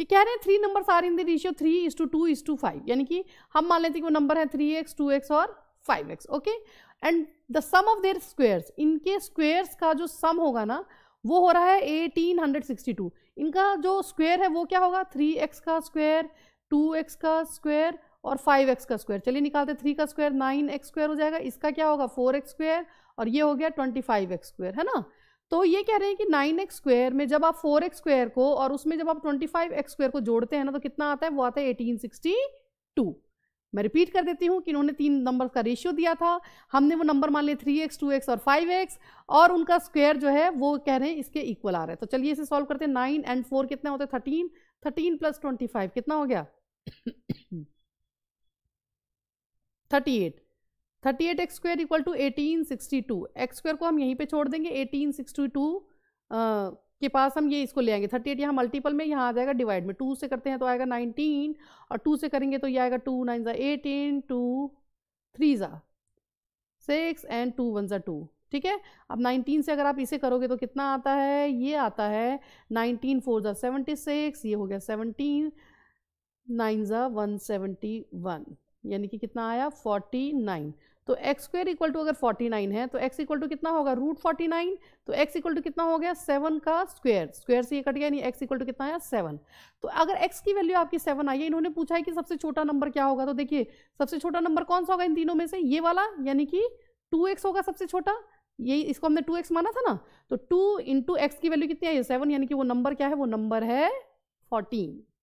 ये कह रहे हैं three numbers are in the ratio three is to two two is to five कि हम मान लेते हैं कि वो नंबर है थ्री एक्स टू एक्स और five x okay and the sum of their squares इनके स्क्वेयर्स का जो सम होगा ना वो हो रहा है एटीन हंड्रेड सिक्सटी टू इनका जो स्क्वेयर है वो क्या होगा थ्री एक्स का स्क्वेयर टू एक्स का स्क्वेयर और फाइव एक्स का स्क्वायर चलिए निकालते थ्री का स्क्वायर नाइन एक्स स्क्वेयर हो जाएगा इसका क्या होगा फोर एक्स स्क्वेयर और ये हो गया ट्वेंटी फाइव एक्स स्क्वेयर है ना तो ये कह रहे हैं कि नाइन एक्स स्क्वेयर में जब आप फोर एक्स स्क्वेयर को और उसमें जब आप ट्वेंटी फाइव एक्स स्क्वेयर को जोड़ते हैं ना तो कितना आता है वो आता है एटीन सिक्सटी टू मैं रिपीट कर देती हूँ कि इन्होंने तीन नंबर का रेशियो दिया था हमने वो नंबर मान लिया थ्री एक्स टू एक्स और फाइव एक्स और उनका स्क्वेयर जो है वो कह रहे हैं इसके इक्वल आ रहा है तो चलिए इसे सॉल्व करते हैं नाइन एंड फोर कितना होता है thirteen thirteen plus twenty five कितना हो गया thirty eight thirty eight x square equal to eighteen sixty two x square को हम यहीं पे छोड़ देंगे एटीन सिक्सटी टू के पास हम ये इसको ले आएंगे थर्टी एट यहाँ मल्टीपल में यहाँ आ जाएगा डिवाइड में टू से करते हैं तो आएगा नाइनटीन और टू से करेंगे तो ये आएगा टू नाइन ज़ा एटीन टू थ्री ज़ा सिक्स एंड टू वन ज़ा टू ठीक है अब नाइनटीन से अगर आप इसे करोगे तो कितना आता है ये आता है नाइनटीन फोर ज़ा सेवेंटी सिक्स ये हो गया सेवनटीन नाइन ज़ा वन सेवेंटी वन यानी कि कितना आया नाइन तो एक्स स्क्वेयर इक्वल टू अगर फोर्टी नाइन है तो एक्स इक्वल टू कितना होगा रूट फोर्टी नाइन तो एक्स इक्वल टू कितना हो गया सेवन का स्क्वेयर स्क्वेयर से ये कट गया यानी एक्स इक्वल टू कितना आया सेवन तो अगर एक्स की वैल्यू आपकी सेवन आई है इन्होंने पूछा है कि सबसे छोटा नंबर क्या होगा तो देखिए सबसे छोटा नंबर कौन सा होगा इन तीनों में से ये वाला यानी कि टू होगा सबसे छोटा यही इसको हमने टू एक्स माना था ना तो टू इंटू एक्स की वैल्यू कितनी आई है सेवन यानी कि वो नंबर क्या है वो नंबर है फोर्टीन